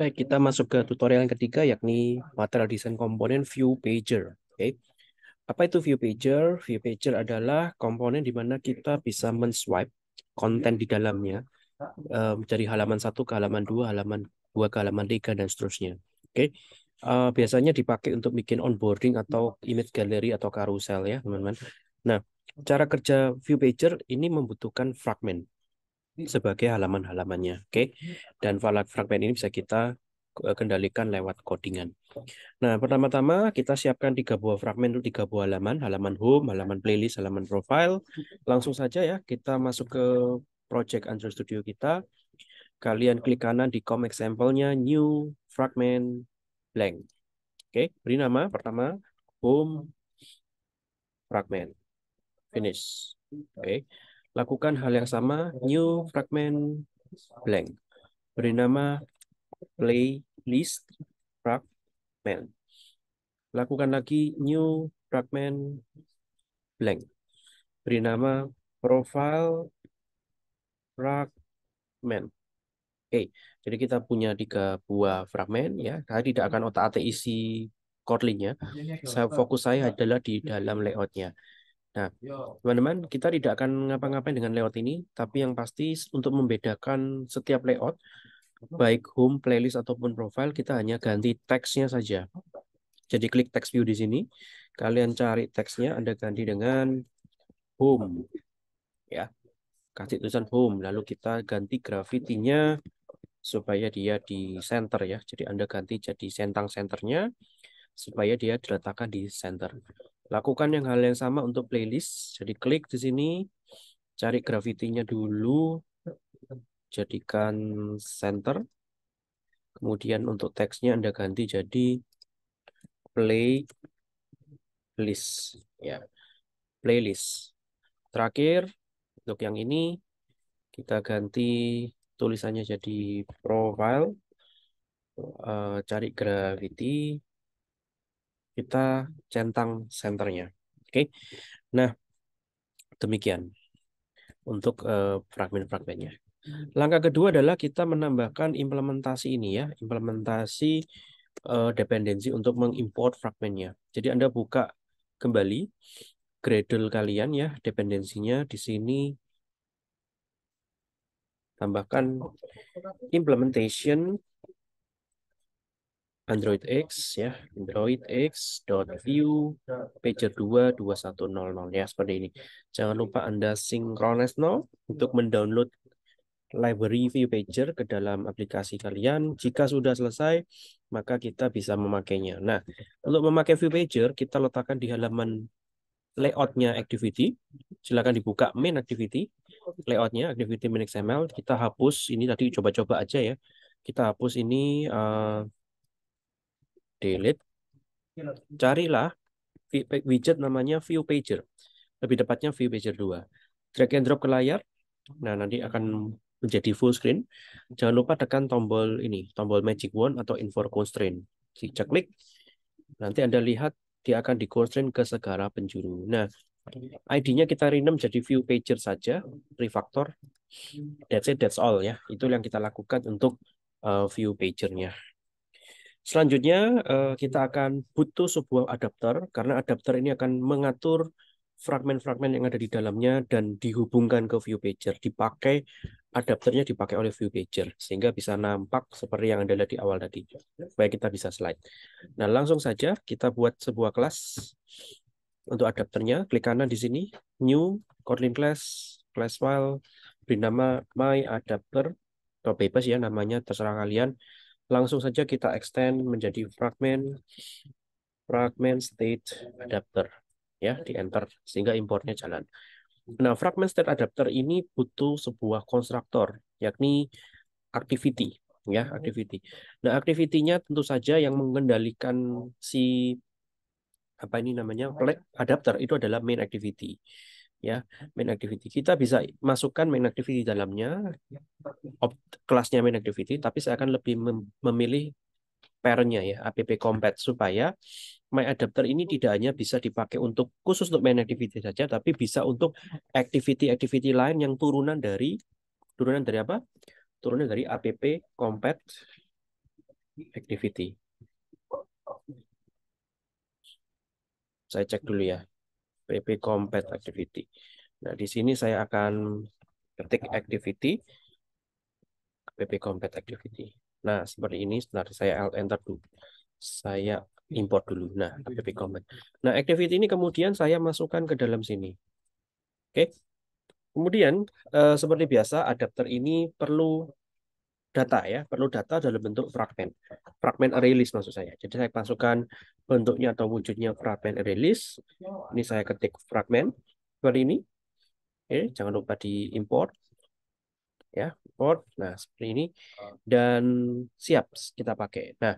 Baik, kita masuk ke tutorial yang ketiga yakni material design komponen view pager. Oke. Okay. Apa itu view pager? View pager adalah komponen di mana kita bisa menswipe konten di dalamnya eh, dari halaman 1 ke halaman 2, halaman 2 ke halaman 3 dan seterusnya. Oke. Okay. Eh, biasanya dipakai untuk bikin onboarding atau image gallery atau carousel ya, teman-teman. Nah, cara kerja view pager ini membutuhkan fragment sebagai halaman-halamannya. Oke. Okay? Dan fragmen ini bisa kita eh, kendalikan lewat codingan. Nah, pertama-tama kita siapkan tiga buah fragmen untuk tiga buah halaman, halaman home, halaman playlist, halaman profile. Langsung saja ya, kita masuk ke project Android Studio kita. Kalian klik kanan di com example-nya new fragment blank. Oke, beri nama pertama home fragment. Finish. Oke. Lakukan hal yang sama, new fragment blank. Beri nama playlist fragment. Lakukan lagi new fragment blank. Beri nama profile fragment. Oke, jadi kita punya tiga buah fragment ya. Saya tidak akan otak-atik isi kotlinnya iya, iya, Saya iya. fokus saya adalah di dalam layoutnya. Nah, teman-teman, kita tidak akan ngapa-ngapain dengan layout ini, tapi yang pasti untuk membedakan setiap layout, baik home, playlist, ataupun profile, kita hanya ganti teksnya saja. Jadi klik text view di sini, kalian cari teksnya, Anda ganti dengan home. ya Kasih tulisan home, lalu kita ganti grafitinya supaya dia di center ya. Jadi Anda ganti jadi centang centernya supaya dia diletakkan di center. Lakukan yang hal yang sama untuk playlist. Jadi klik di sini, cari gravitinya dulu, jadikan center. Kemudian untuk teksnya Anda ganti jadi playlist. Ya, playlist. Terakhir, untuk yang ini, kita ganti tulisannya jadi profile. Eh, cari gravity kita centang senternya. Oke. Okay? Nah, demikian untuk fragment eh, fragmen-fragmennya. Langkah kedua adalah kita menambahkan implementasi ini ya, implementasi uh, dependensi untuk mengimport fragmennya. Jadi Anda buka kembali Gradle kalian ya, dependensinya di sini tambahkan implementation Android X ya, Android X dot view pager nol nol ya seperti ini. Jangan lupa Anda synchronize no untuk mendownload library view pager ke dalam aplikasi kalian. Jika sudah selesai, maka kita bisa memakainya. Nah, untuk memakai view pager, kita letakkan di halaman layoutnya activity. Silakan dibuka main activity, layoutnya activity main XML. Kita hapus ini tadi coba-coba aja ya. Kita hapus ini uh, delete, carilah widget namanya view pager. Lebih tepatnya view pager 2. Drag and drop ke layar. Nah, nanti akan menjadi full screen. Jangan lupa tekan tombol ini, tombol magic wand atau info constraint. Jika klik, nanti Anda lihat dia akan di constraint ke segala penjuru. Nah, ID-nya kita rename jadi view pager saja, refactor. That's it, that's all ya. Itu yang kita lakukan untuk eh, View Pager-nya. Selanjutnya eh, kita akan butuh sebuah adapter karena adapter ini akan mengatur fragmen-fragmen yang ada di dalamnya dan dihubungkan ke view pager. Dipakai adapternya dipakai oleh view pager sehingga bisa nampak seperti yang ada lihat di awal tadi. Supaya kita bisa slide. Nah, langsung saja kita buat sebuah kelas untuk adapternya. Klik kanan di sini, new Kotlin class, class file, beri nama my adapter atau bebas ya namanya terserah kalian Langsung saja kita extend menjadi fragment fragment state adapter ya di enter sehingga importnya jalan. Nah, fragment state adapter ini butuh sebuah konstruktor yakni activity ya, activity. Nah, activity-nya tentu saja yang mengendalikan si apa ini namanya adapter itu adalah main activity ya main activity kita bisa masukkan main activity di dalamnya kelasnya main activity tapi saya akan lebih mem memilih parentnya ya app combat supaya my adapter ini tidak hanya bisa dipakai untuk khusus untuk main activity saja tapi bisa untuk activity-activity lain yang turunan dari turunan dari apa turunan dari app combat activity saya cek dulu ya PP Compet Activity. Nah, di sini saya akan ketik activity PP Compet Activity. Nah, seperti ini setelah saya enter dulu. Saya import dulu. Nah, PP Compet. Nah, activity ini kemudian saya masukkan ke dalam sini. Oke. Kemudian eh, seperti biasa adapter ini perlu data ya, perlu data dalam bentuk fragmen. Fragmen array maksud saya. Jadi saya masukkan bentuknya atau wujudnya fragmen array Ini saya ketik fragmen seperti ini. Oke, jangan lupa di import. Ya, import. Nah, seperti ini. Dan siap kita pakai. Nah,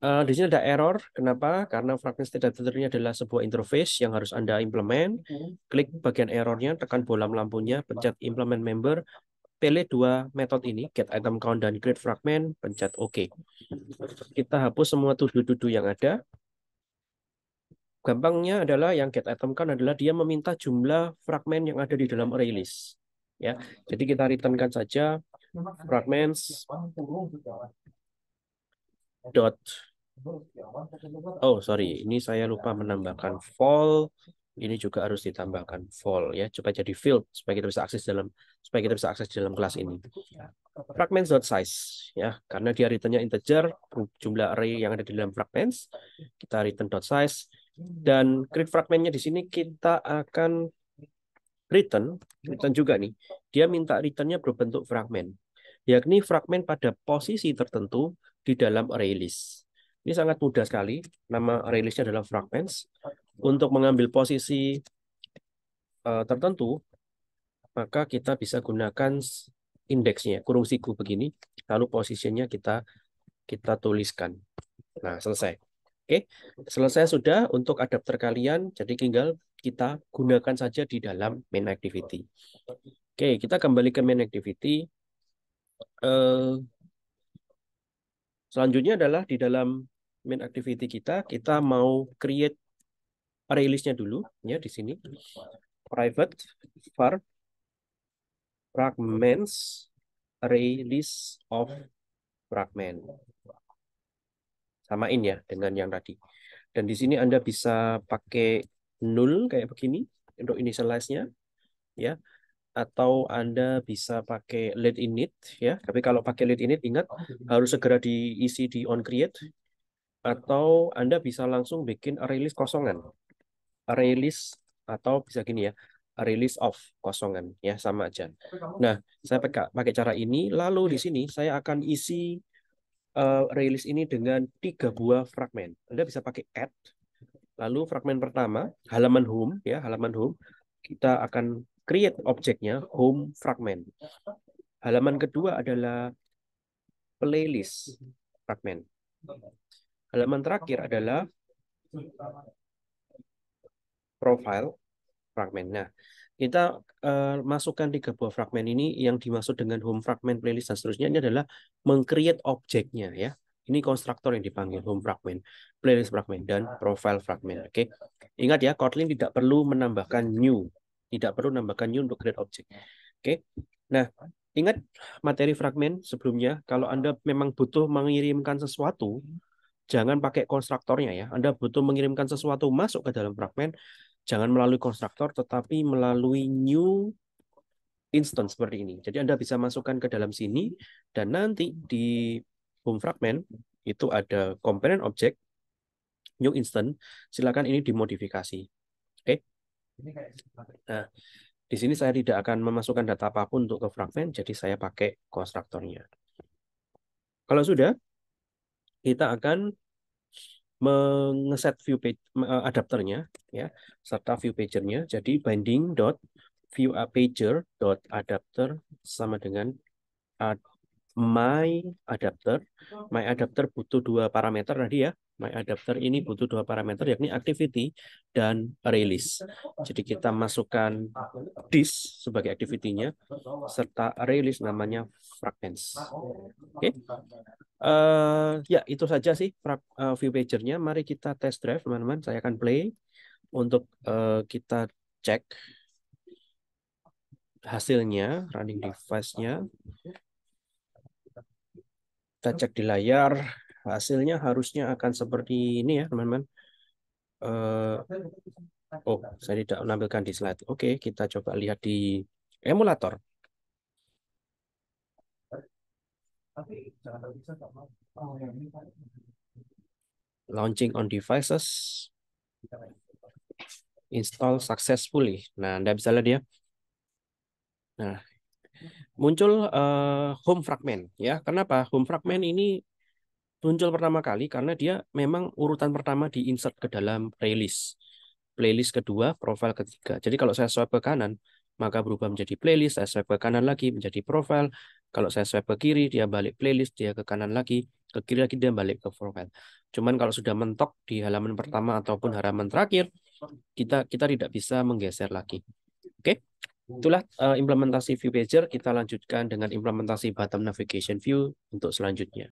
uh, di sini ada error. Kenapa? Karena fragment state data adalah sebuah interface yang harus Anda implement. Klik bagian errornya, tekan bola lampunya, pencet implement member, Pilih dua metode ini, get item count dan create fragment, pencet OK. Kita hapus semua tuduh-tuduh yang ada. Gampangnya adalah yang get item count adalah dia meminta jumlah fragment yang ada di dalam array list. Ya, jadi kita returnkan saja fragments dot Oh, sorry. Ini saya lupa menambahkan fall ini juga harus ditambahkan vol ya supaya jadi field supaya kita bisa akses dalam supaya kita bisa akses dalam kelas ini fragments dot size ya karena dia returnnya integer jumlah array yang ada di dalam fragments kita return dot size dan create fragmentnya di sini kita akan return return juga nih dia minta returnnya berbentuk fragment yakni fragment pada posisi tertentu di dalam array list ini sangat mudah sekali nama array listnya adalah fragments untuk mengambil posisi uh, tertentu, maka kita bisa gunakan indeksnya, kurung siku begini, lalu posisinya kita kita tuliskan. Nah, selesai. Oke, selesai sudah untuk adapter kalian, jadi tinggal kita gunakan saja di dalam main activity. Oke, kita kembali ke main activity. Uh, selanjutnya adalah di dalam main activity kita, kita mau create rilisnya dulu ya di sini private var fragments release of fragment samain ya dengan yang tadi dan di sini Anda bisa pakai nul kayak begini untuk initialize-nya ya atau Anda bisa pakai let init ya tapi kalau pakai let init ingat harus segera diisi di on create atau Anda bisa langsung bikin release kosongan release atau bisa gini ya release of kosongan ya sama aja. Nah saya pakai cara ini lalu di sini saya akan isi uh, eh, release ini dengan tiga buah fragmen. Anda bisa pakai add lalu fragmen pertama halaman home ya halaman home kita akan create objeknya home fragment. Halaman kedua adalah playlist fragment. Halaman terakhir adalah profile fragment. Nah, kita uh, masukkan tiga buah fragmen ini yang dimaksud dengan home fragment playlist dan seterusnya ini adalah mengcreate objeknya ya. Ini konstruktor yang dipanggil home fragment, playlist fragment dan profile fragment. Oke. Okay? Ingat ya, Kotlin tidak perlu menambahkan new, tidak perlu menambahkan new untuk create object. Oke. Okay? Nah, ingat materi fragment sebelumnya kalau Anda memang butuh mengirimkan sesuatu jangan pakai konstruktornya ya. Anda butuh mengirimkan sesuatu masuk ke dalam fragment jangan melalui konstruktor tetapi melalui new instance seperti ini. Jadi Anda bisa masukkan ke dalam sini dan nanti di home fragment itu ada component object new instance. Silakan ini dimodifikasi. Oke. Okay? Nah, di sini saya tidak akan memasukkan data apapun untuk ke fragment, jadi saya pakai konstruktornya. Kalau sudah, kita akan mengeset view page eh, adapternya ya serta view pagernya jadi binding dot view pager dot adapter sama dengan ad my adapter my adapter butuh dua parameter tadi ya my adapter ini butuh dua parameter yakni activity dan release jadi kita masukkan this sebagai activity-nya serta release namanya fragments oke okay? Eh, ya, itu saja sih uh, view pagernya. Mari kita test drive, teman-teman. Saya akan play untuk uh, kita cek hasilnya, running device-nya. Kita cek di layar. Hasilnya harusnya akan seperti ini ya, teman-teman. Uh, oh, saya tidak menampilkan di slide. Oke, okay, kita coba lihat di emulator. Oh, kan. launching on devices install successfully. Nah, Anda bisa lihat ya. Nah, muncul uh, home fragment ya. Kenapa? Home fragment ini muncul pertama kali karena dia memang urutan pertama di insert ke dalam playlist. Playlist kedua, profile ketiga. Jadi kalau saya swipe ke kanan, maka berubah menjadi playlist, saya swipe ke kanan lagi menjadi profile, kalau saya swipe ke kiri, dia balik playlist, dia ke kanan lagi, ke kiri lagi, dia balik ke profile. Cuman kalau sudah mentok di halaman pertama ataupun halaman terakhir, kita kita tidak bisa menggeser lagi. Oke, itulah uh, implementasi view pager. Kita lanjutkan dengan implementasi bottom navigation view untuk selanjutnya.